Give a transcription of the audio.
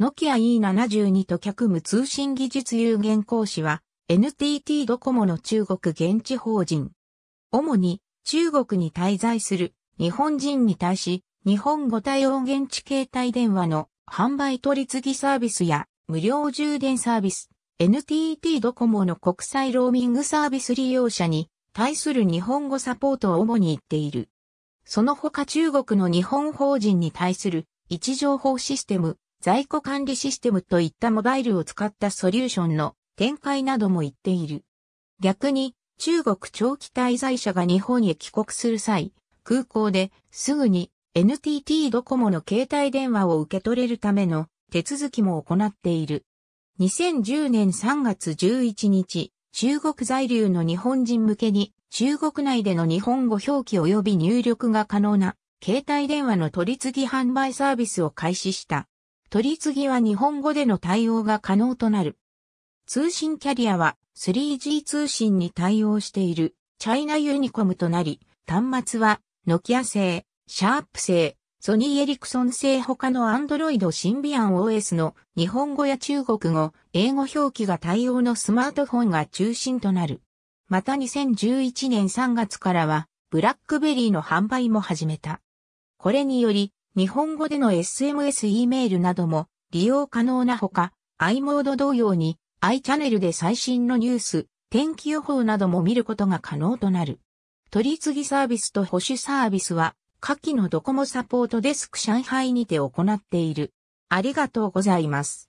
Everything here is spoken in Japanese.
ノキア E72 と客務通信技術有限講師は NTT ドコモの中国現地法人。主に中国に滞在する日本人に対し日本語対応現地携帯電話の販売取次サービスや無料充電サービス NTT ドコモの国際ローミングサービス利用者に対する日本語サポートを主に言っている。その他中国の日本法人に対する位置情報システム在庫管理システムといったモバイルを使ったソリューションの展開なども言っている。逆に、中国長期滞在者が日本へ帰国する際、空港ですぐに NTT ドコモの携帯電話を受け取れるための手続きも行っている。2010年3月11日、中国在留の日本人向けに中国内での日本語表記及び入力が可能な携帯電話の取り次ぎ販売サービスを開始した。取り次ぎは日本語での対応が可能となる。通信キャリアは 3G 通信に対応しているチャイナユニコムとなり、端末はノキア製、シャープ製、ソニーエリクソン製他のアンドロイドシンビアン OS の日本語や中国語、英語表記が対応のスマートフォンが中心となる。また2011年3月からは、ブラックベリーの販売も始めた。これにより、日本語での SMS、E メールなども利用可能なほか、i モード同様に i チャンネルで最新のニュース、天気予報なども見ることが可能となる。取り次ぎサービスと保守サービスは、下記のドコモサポートデスク上海にて行っている。ありがとうございます。